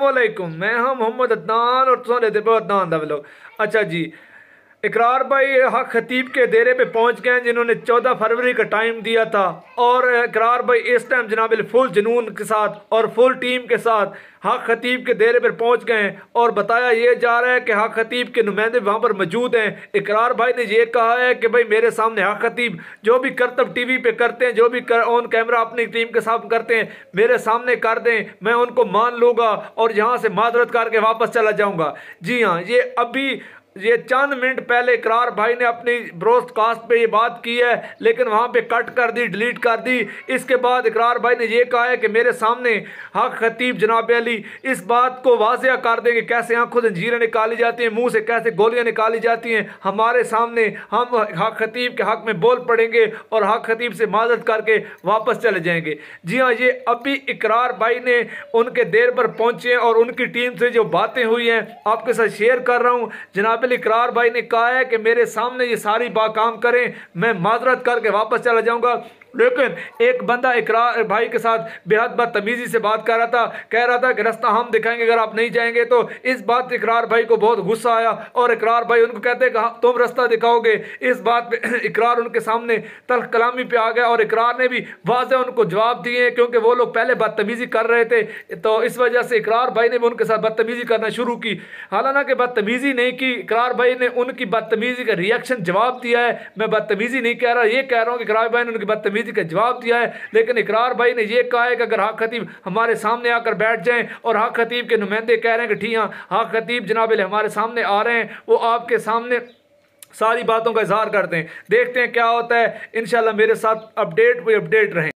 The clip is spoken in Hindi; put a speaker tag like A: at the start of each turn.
A: मैं हूं मोहम्मद अदनान और तुम लेते अदनान का बलो अच्छा जी इकरार भाई हक खतीब के देरे पे पहुंच गए जिन्होंने 14 फरवरी का टाइम दिया था और इकरार भाई इस टाइम जनाब फुल जुनून के साथ और फुल टीम के साथ हक खतीब के देरे पर पहुंच गए और बताया ये जा रहा है कि हक खतीब के नुमाइंदे वहाँ पर मौजूद हैं इकरार भाई ने यह कहा है कि भाई मेरे सामने हक खतीब जो भी करतब टी वी पर करते हैं जो भी कर, ऑन कैमरा अपनी टीम के साथ करते हैं मेरे सामने कर दें मैं उनको मान लूँगा और यहाँ से मादरत करके वापस चला जाऊँगा जी हाँ ये अभी ये चंद मिनट पहले करार भाई ने अपनी ब्रॉडकास्ट पे ये बात की है लेकिन वहाँ पे कट कर दी डिलीट कर दी इसके बाद इकरार भाई ने यह कहा है कि मेरे सामने हक खतीब जनाब अली इस बात को वाजिया कर देंगे कैसे आँखों से जीरें निकाली जाती हैं मुंह से कैसे गोलियाँ निकाली जाती हैं हमारे सामने हम हक खतीब के हक में बोल पड़ेंगे और हक खतीब से माजत करके वापस चले जाएँगे जी हाँ ये अभी इकरार भाई ने उनके देर पर पहुँचे और उनकी टीम से जो बातें हुई हैं आपके साथ शेयर कर रहा हूँ जनाब काबिल इकरार भाई ने कहा है कि मेरे सामने ये सारी बात काम करें मैं माजरत करके वापस चला जाऊँगा लेकिन एक बंदा इकरार भाई के साथ बेहद बदतमीज़ी से बात कर रहा था कह रहा था कि रास्ता हम दिखाएंगे अगर आप नहीं जाएंगे तो इस बात इकरार भाई को बहुत गुस्सा आया और इकरार भाई उनको कहते कि हाँ, तुम रास्ता दिखाओगे इस बात पे इकरार उनके सामने तलख कलामी पे आ गया और इकरार ने भी वाजह उनको जवाब दिए क्योंकि वो लोग पहले बदतमीज़ी कर रहे थे तो इस वजह से इकरार भाई ने भी उनके साथ बदतमीज़ी करना शुरू की हालांकि बदतमीज़ी नहीं की इकरार भाई ने उनकी बदतमीज़ी का रिएक्शन जवाब दिया है मैं बदतमीज़ी नहीं कह रहा ये कह रहा हूँ कि इकरार भाई ने उनकी बदतमीज़ी तनवीद का जवाब दिया है लेकिन इकरार भाई ने यह कहा है कि अगर हाक खतीब हमारे सामने आकर बैठ जाएँ और हाक खतीब के नुमाइंदे कह रहे हैं कि ठीक हाँ हाक खतीब जनाब हमारे सामने आ रहे हैं वो आपके सामने सारी बातों का इजहार करते हैं देखते हैं क्या होता है इन मेरे साथ अपडेट वे अपडेट रहें